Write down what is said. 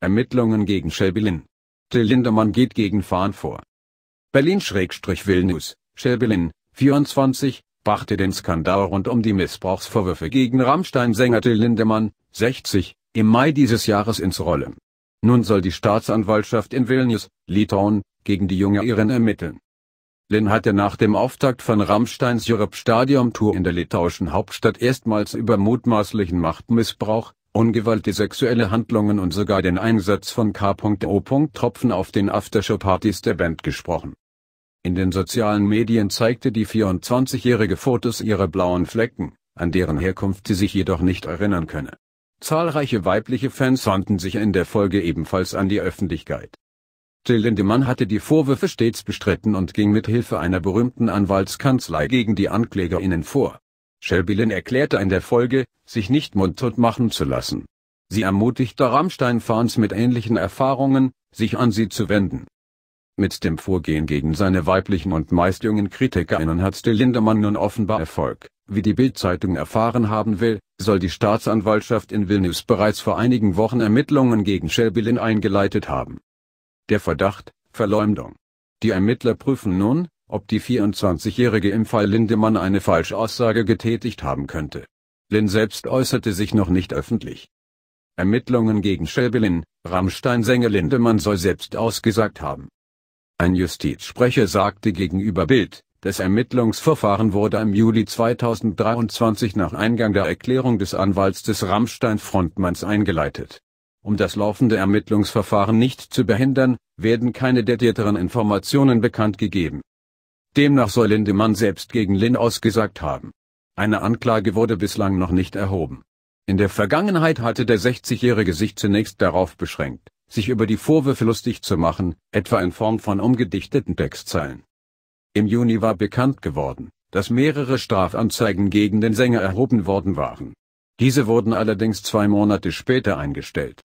Ermittlungen gegen Schäbelin. Till Lindemann geht gegen Fahn vor. Berlin-Vilnius, Schäbelin, 24, brachte den Skandal rund um die Missbrauchsvorwürfe gegen Rammstein-Sänger Till Lindemann, 60, im Mai dieses Jahres ins Rollen. Nun soll die Staatsanwaltschaft in Vilnius, Litauen, gegen die junge Iren ermitteln. Lynn hatte nach dem Auftakt von Rammsteins Europe Stadium Tour in der litauischen Hauptstadt erstmals über mutmaßlichen Machtmissbrauch, ungewollte sexuelle Handlungen und sogar den Einsatz von K.O. Tropfen auf den Aftershow-Partys der Band gesprochen. In den sozialen Medien zeigte die 24-jährige Fotos ihrer blauen Flecken, an deren Herkunft sie sich jedoch nicht erinnern könne. Zahlreiche weibliche Fans wandten sich in der Folge ebenfalls an die Öffentlichkeit Till Lindemann hatte die Vorwürfe stets bestritten und ging mit Hilfe einer berühmten Anwaltskanzlei gegen die AnklägerInnen vor. Shelby Lynn erklärte in der Folge, sich nicht mundtot machen zu lassen. Sie ermutigte Rammstein-Fans mit ähnlichen Erfahrungen, sich an sie zu wenden. Mit dem Vorgehen gegen seine weiblichen und meist jungen KritikerInnen hat Till Lindemann nun offenbar Erfolg. Wie die Bild-Zeitung erfahren haben will, soll die Staatsanwaltschaft in Vilnius bereits vor einigen Wochen Ermittlungen gegen Shelby Lynn eingeleitet haben. Der Verdacht, Verleumdung. Die Ermittler prüfen nun, ob die 24-Jährige im Fall Lindemann eine Falschaussage getätigt haben könnte. Lin selbst äußerte sich noch nicht öffentlich. Ermittlungen gegen Schelbelin, Rammstein-Sänger Lindemann soll selbst ausgesagt haben. Ein Justizsprecher sagte gegenüber Bild, das Ermittlungsverfahren wurde im Juli 2023 nach Eingang der Erklärung des Anwalts des Rammstein-Frontmanns eingeleitet. Um das laufende Ermittlungsverfahren nicht zu behindern, werden keine detaillierteren Informationen bekannt gegeben. Demnach soll Lindemann selbst gegen Lin ausgesagt haben. Eine Anklage wurde bislang noch nicht erhoben. In der Vergangenheit hatte der 60-Jährige sich zunächst darauf beschränkt, sich über die Vorwürfe lustig zu machen, etwa in Form von umgedichteten Textzeilen. Im Juni war bekannt geworden, dass mehrere Strafanzeigen gegen den Sänger erhoben worden waren. Diese wurden allerdings zwei Monate später eingestellt.